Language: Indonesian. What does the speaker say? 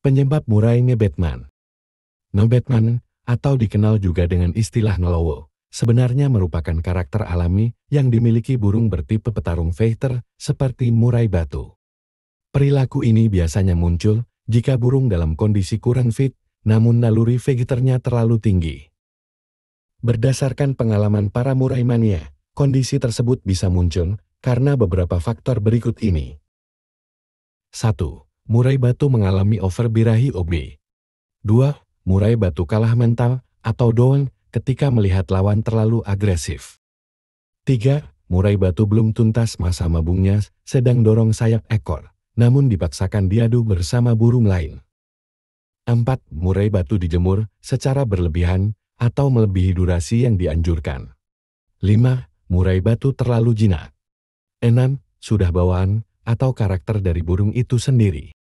penyebab murainya Batman. No Batman, atau dikenal juga dengan istilah Nolowo, sebenarnya merupakan karakter alami yang dimiliki burung bertipe petarung fighter seperti murai batu. Perilaku ini biasanya muncul jika burung dalam kondisi kurang fit, namun naluri vegeternya terlalu tinggi. Berdasarkan pengalaman para murai mania, kondisi tersebut bisa muncul karena beberapa faktor berikut ini. 1. Murai Batu mengalami over birahi OB. 2. Murai Batu kalah mental atau down ketika melihat lawan terlalu agresif. 3. Murai Batu belum tuntas masa mabungnya sedang dorong sayap ekor, namun dipaksakan diadu bersama burung lain. 4. Murai Batu dijemur secara berlebihan atau melebihi durasi yang dianjurkan. 5. Murai Batu terlalu jinak. 6. Sudah bawaan atau karakter dari burung itu sendiri.